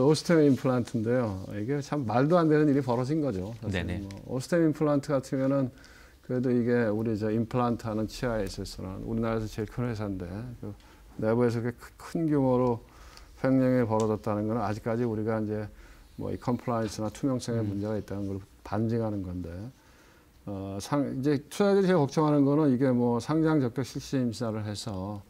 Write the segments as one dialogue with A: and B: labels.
A: 오스템 임플란트인데요. 이게 참 말도 안 되는 일이 벌어진 거죠.
B: 네네. 뭐
A: 오스템 임플란트 같으면은 그래도 이게 우리 저 임플란트 하는 치아에 있어서는 우리나라에서 제일 큰 회사인데 그 내부에서 그 큰 규모로 횡령이 벌어졌다는 건 아직까지 우리가 이제 뭐 이 컴플라이언스나 투명성에 음. 문제가 있다는 걸 반증하는 건데 어, 상, 이제 투자자들이 제일 걱정하는 거는 이게 뭐 상장 적격 실시 심사를 해서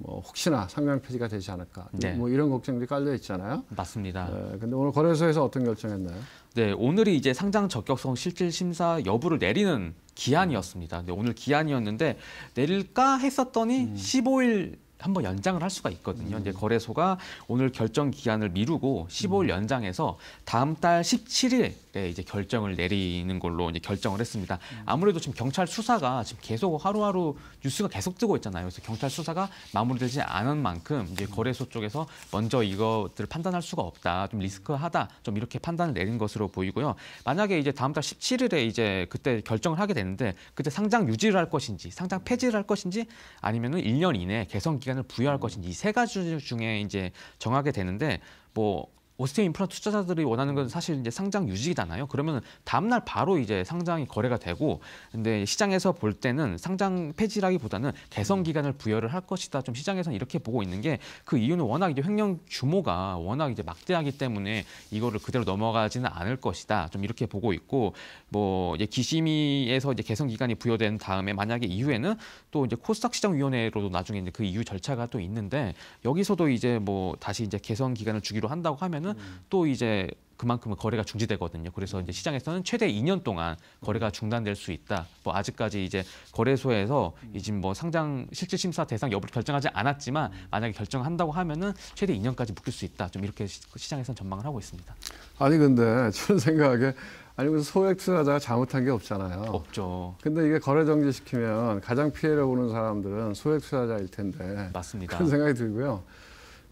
A: 뭐 혹시나 상명 폐지가 되지 않을까 네. 뭐 이런 걱정들이 깔려 있잖아요. 맞습니다. 네, 근데 오늘 거래소에서 어떤 결정했나요?
B: 네, 오늘이 이제 상장 적격성 실질 심사 여부를 내리는 기한이었습니다. 네, 오늘 기한이었는데 내릴까 했었더니 음. 15일 한번 연장을 할 수가 있거든요. 음. 이제 거래소가 오늘 결정 기한을 미루고 15일 음. 연장해서 다음 달 17일에 이제 결정을 내리는 걸로 이제 결정을 했습니다. 음. 아무래도 지금 경찰 수사가 지금 계속 하루하루 뉴스가 계속 뜨고 있잖아요. 그래서 경찰 수사가 마무리되지 않은 만큼 이제 음. 거래소 쪽에서 먼저 이것들을 판단할 수가 없다. 좀 리스크하다. 좀 이렇게 판단을 내린 것으로 보이고요. 만약에 이제 다음 달 17일에 이제 그때 결정을 하게 되는데 그때 상장 유지를 할 것인지 상장 폐지를 할 것인지 아니면은 1년 이내 개선 기 기간을 부여할 음. 것인지 이세 가지 중에 이제 정하게 되는데 뭐 오스템 인프라 투자자들이 원하는 건 사실 이제 상장 유지잖아요. 그러면 다음날 바로 이제 상장이 거래가 되고, 근데 시장에서 볼 때는 상장 폐지라기보다는 개선 음. 기간을 부여를 할 것이다. 좀 시장에서는 이렇게 보고 있는 게 그 이유는 워낙 이제 횡령 규모가 워낙 이제 막대하기 때문에 이거를 그대로 넘어가지는 않을 것이다. 좀 이렇게 보고 있고, 뭐 이제 기심위에서 이제 개선 기간이 부여된 다음에 만약에 이후에는 또 이제 코스닥 시장위원회로도 나중에 이제 그 이후 절차가 또 있는데 여기서도 이제 뭐 다시 이제 개선 기간을 주기로 한다고 하면은. 되면은 음. 또 이제 그만큼은 거래가 중지되거든요. 그래서 이제 시장에서는 최대 2년 동안 거래가 중단될 수 있다. 뭐 아직까지 이제 거래소에서 음. 이제 뭐 상장 실질 심사 대상 여부를 결정하지 않았지만 음. 만약에 결정한다고 하면은 최대 2년까지 묶일 수 있다. 좀 이렇게 시장에서는 전망을 하고 있습니다.
A: 아니 근데 저는 생각에 아니 무슨 소액 투자자가 잘못한 게 없잖아요. 없죠. 근데 이게 거래 정지 시키면 가장 피해를 보는 사람들은 소액 투자자일 텐데. 맞습니다. 그런 생각이 들고요.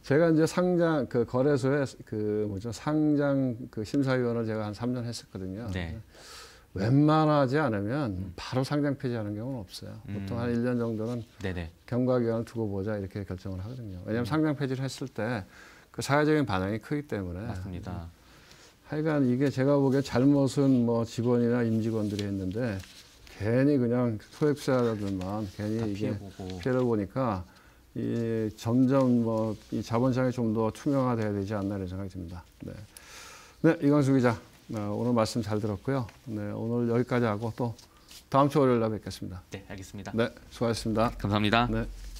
A: 제가 이제 상장 그 거래소에 그 뭐죠 상장 그 심사위원을 제가 한 3년 했었거든요. 네. 웬만하지 않으면 음. 바로 상장 폐지하는 경우는 없어요. 음. 보통 음. 한 1년 정도는 네네. 경과 기간을 두고 보자 이렇게 결정을 하거든요. 왜냐하면 음. 상장 폐지를 했을 때 그 사회적인 반응이 크기 때문에
B: 맞습니다.
A: 하여간 이게 제가 보기에 잘못은 뭐 직원이나 임직원들이 했는데 괜히 그냥 소액자들만 투 괜히 이게 피해보고. 피해를 보니까 이 점점 뭐 이 자본시장이 좀 더 투명화돼야 되지 않나 이런 생각이 듭니다. 네, 네 이광수 기자 어, 오늘 말씀 잘 들었고요. 네, 오늘 여기까지 하고 또 다음 주 월요일 날 뵙겠습니다. 네, 알겠습니다. 네, 수고하셨습니다. 감사합니다. 네.